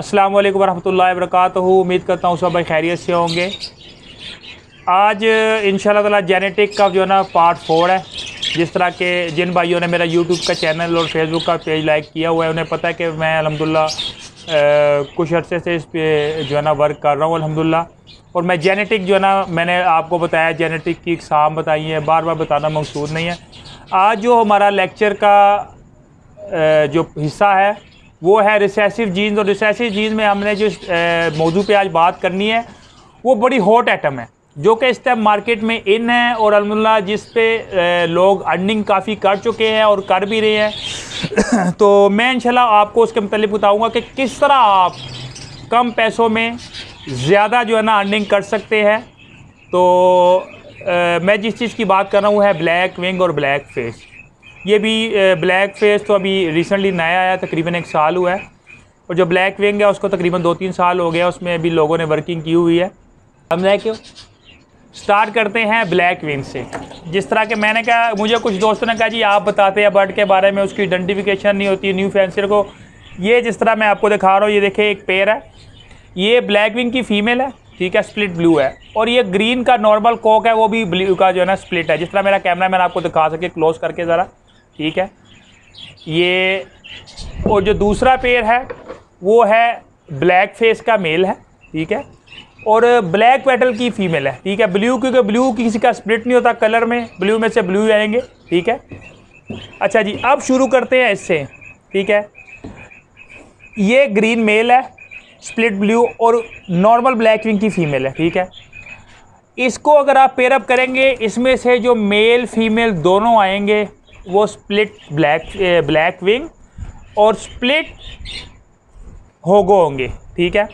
अस्सलाम वालेकुम वरहमतुल्लाहि वबरकत उम्मीद करता हूँ सब खैरियत से होंगे आज इन ताला जेनेटिक का जो है ना पार्ट फोर है जिस तरह के जिन भाइयों ने मेरा यूट्यूब का चैनल और फेसबुक का पेज लाइक किया हुआ है उन्हें पता है कि मैं अलहमदिल्ला कुछ अर्से से इस पर जो है ना वर्क कर रहा हूँ अलहमदिल्ला और मैं जेनेटिक जो है ना मैंने आपको बताया जेनेटिक की इकसाम बताई है बार बार बताना मकसूद नहीं है आज जो हमारा लेक्चर का जो हिस्सा है वो है रिसेसिव जीन्स और रिसेसिव जीन्स में हमने जो मौजू पे आज बात करनी है वो बड़ी हॉट आइटम है जो कि इस टाइम मार्केट में इन है और अलहमदिल्ला जिस पे लोग अर्निंग काफ़ी कर चुके हैं और कर भी रहे हैं तो मैं इंशाल्लाह आपको उसके मतलब बताऊंगा कि किस तरह आप कम पैसों में ज़्यादा जो है ना अर्निंग कर सकते हैं तो आ, मैं जिस चीज़ की बात कर रहा हूँ है ब्लैक विंग और ब्लैक फेस ये भी ब्लैक फेस तो अभी रिसेंटली नया आया तकरीबन एक साल हुआ है और जो ब्लैक विंग है उसको तकरीबन दो तीन साल हो गया उसमें अभी लोगों ने वर्किंग की हुई है समझाए क्यों स्टार्ट करते हैं ब्लैक विंग से जिस तरह के मैंने कहा मुझे कुछ दोस्तों ने कहा जी आप बताते हैं बर्ड के बारे में उसकी आइडेंटिफिकेशन नहीं होती न्यू फैंसियर को ये जिस तरह मैं आपको दिखा रहा हूँ ये देखे एक पेड़ है ये ब्लैक विंग की फीमेल है ठीक है स्प्लिट ब्लू है और ये ग्रीन का नॉर्मल कोक है वो भी ब्लू का जो है ना स्प्लिट है जिस तरह मेरा कैमरा मैन आपको दिखा सके क्लोज करके ज़रा ठीक है ये और जो दूसरा पेयर है वो है ब्लैक फेस का मेल है ठीक है और ब्लैक पेटल की फीमेल है ठीक है ब्लू क्योंकि ब्लू किसी का स्प्लिट नहीं होता कलर में ब्लू में से ब्लू आएंगे ठीक है अच्छा जी अब शुरू करते हैं इससे ठीक है ये ग्रीन मेल है स्प्लिट ब्लू और नॉर्मल ब्लैक विंग की फीमेल है ठीक है इसको अगर आप पेयरअप करेंगे इसमें से जो मेल फीमेल दोनों आएंगे वो स्प्लिट ब्लैक ब्लैक विंग और स्प्लिट होगो होंगे ठीक है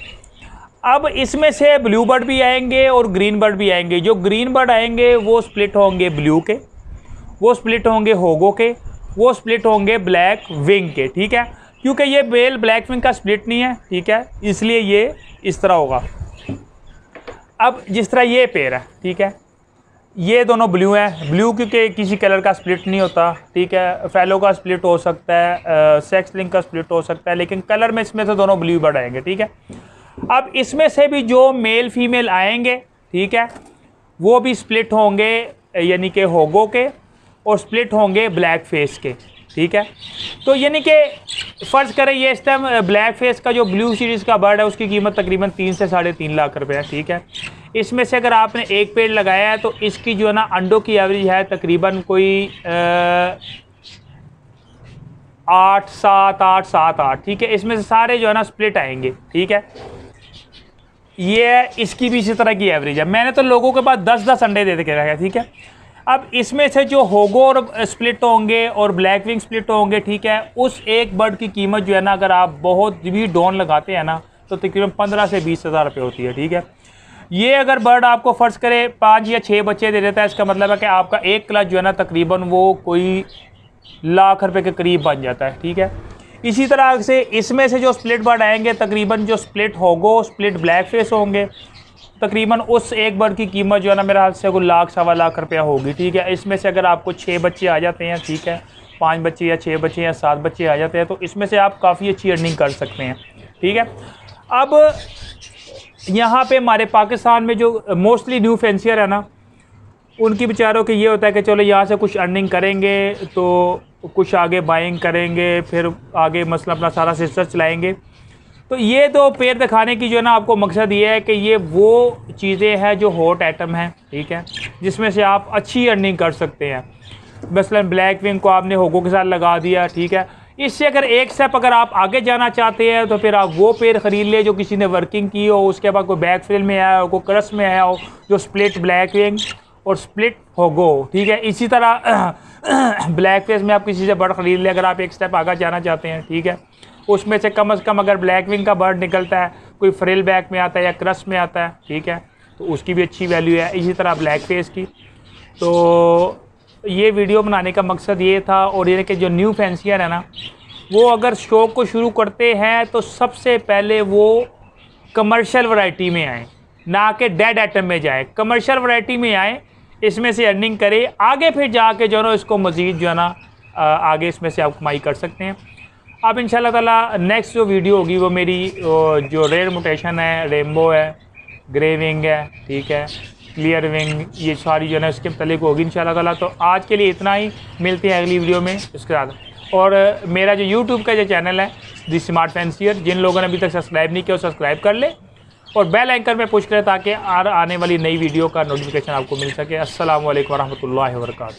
अब इसमें से ब्लू बर्ड भी आएंगे और ग्रीन बर्ड भी आएंगे जो ग्रीन बर्ड आएंगे वो स्प्लिट होंगे ब्लू के वो स्प्लिट होंगे होगो के वो स्प्लिट होंगे ब्लैक विंग के ठीक है क्योंकि ये बेल ब्लैक विंग का स्प्लिट नहीं है ठीक है इसलिए ये इस तरह होगा अब जिस तरह ये पेड़ है ठीक है ये दोनों ब्लू हैं ब्लू क्योंकि किसी कलर का स्प्लिट नहीं होता ठीक है फेलो का स्प्लिट हो सकता है सेक्स लिंक का स्प्लिट हो सकता है लेकिन कलर में इसमें से दोनों ब्लू बर्ड आएंगे ठीक है अब इसमें से भी जो मेल फीमेल आएंगे ठीक है वो भी स्प्लिट होंगे यानी कि होगो के और स्प्लिट होंगे ब्लैक फेस के ठीक है तो यानी कि फ़र्ज़ करें ये इस टाइम ब्लैक फेस का जो ब्लू सीरीज़ का बर्ड है उसकी कीमत तकरीबन तीन से साढ़े तीन लाख रुपए है ठीक है इसमें से अगर आपने एक पेड़ लगाया है तो इसकी जो है ना अंडों की एवरेज है तकरीबन कोई आठ सात आठ सात आठ ठीक है इसमें से सारे जो है ना स्प्लिट आएंगे ठीक है ये इसकी भी इसी तरह की एवरेज है मैंने तो लोगों के पास दस दस अंडे दे दे के रखा ठीक है अब इसमें से जो होगो और स्प्लिट होंगे और ब्लैक विंग स्प्लिट होंगे ठीक है उस एक बर्ड की कीमत जो है ना अगर आप बहुत भी डोन लगाते हैं ना तो तकरीबन पंद्रह से बीस हज़ार रुपये होती है ठीक है ये अगर बर्ड आपको फ़र्ज करे पाँच या छः बच्चे दे देता है इसका मतलब है कि आपका एक क्लच जो है ना तकरीबन वो कोई लाख रुपए के करीब बन जाता है ठीक है इसी तरह से इसमें से जो स्प्लिट बर्ड आएंगे तकरीबन जो स्प्लिट होगो स्प्लिट ब्लैक फेस होंगे तकरीबन उस एक बर्ड की कीमत जो है ना मेरे हाथ से कोई लाख सवा लाख रुपया होगी ठीक है इसमें से अगर आपको छः बच्चे आ जाते हैं ठीक है पाँच बच्चे या छः बच्चे या सात बच्चे आ जाते हैं तो इसमें से आप काफ़ी अच्छी अर्निंग कर सकते हैं ठीक है अब यहाँ पे हमारे पाकिस्तान में जो मोस्टली न्यू फैंसियर है ना उनकी बेचारों के ये होता है कि चलो यहाँ से कुछ अर्निंग करेंगे तो कुछ आगे बाइंग करेंगे फिर आगे मसला अपना सारा सिस्टर चलाएंगे तो ये तो पेड़ दिखाने की जो है ना आपको मकसद ये है कि ये वो चीज़ें हैं जो हॉट आइटम हैं ठीक है जिसमें से आप अच्छी अर्निंग कर सकते हैं मसला ब्लैक विंग को आपने होगो के साथ लगा दिया ठीक है इससे अगर एक स्टेप अगर आप आगे जाना चाहते हैं तो फिर आप वो पेयर ख़रीद लें जो किसी ने वर्किंग की हो उसके बाद कोई बैक फ्रेल में आया हो कोई क्रस में आया हो जो स्प्लिट ब्लैक विंग और स्प्लिट हो गो ठीक है इसी तरह ब्लैक फेस में आप किसी से बर्ड ख़रीद लें अगर आप एक स्टेप आगे जाना चाहते हैं ठीक है उसमें से कम अज़ कम अगर ब्लैक विंग का बर्ड निकलता है कोई फ्रेल बैक में आता है या क्रस में आता है ठीक है तो उसकी भी अच्छी वैल्यू है इसी तरह ब्लैक फेस की तो ये वीडियो बनाने का मकसद ये था और ये कि जो न्यू फैंसियर है ना वो अगर शो को शुरू करते हैं तो सबसे पहले वो कमर्शियल वैरायटी में आए ना कि डेड आइटम में जाए कमर्शियल वैरायटी में आए इसमें से अर्निंग करें आगे फिर जाके जो है ना इसको मज़ीद जो है ना आगे इसमें से आप कमाई कर सकते हैं अब इन ताला नेक्स्ट जो वीडियो होगी वो मेरी जो रेयर मोटेशन है रेमबो है ग्रे विंग है ठीक है क्लियर विंग ये सारी जो है उसके मतलब होगी इन ताला तो आज के लिए इतना ही मिलते हैं अगली वीडियो में इसके बाद और मेरा जो यूट्यूब का जो चैनल है दी स्मार्ट फैंसियर जिन लोगों ने अभी तक सब्सक्राइब नहीं किया सब्सक्राइब कर ले और बेल एंकर में पूछ करें ताकि आर आने वाली नई वीडियो का नोटिफिकेशन आपको मिल सके असल वरहमल वर्का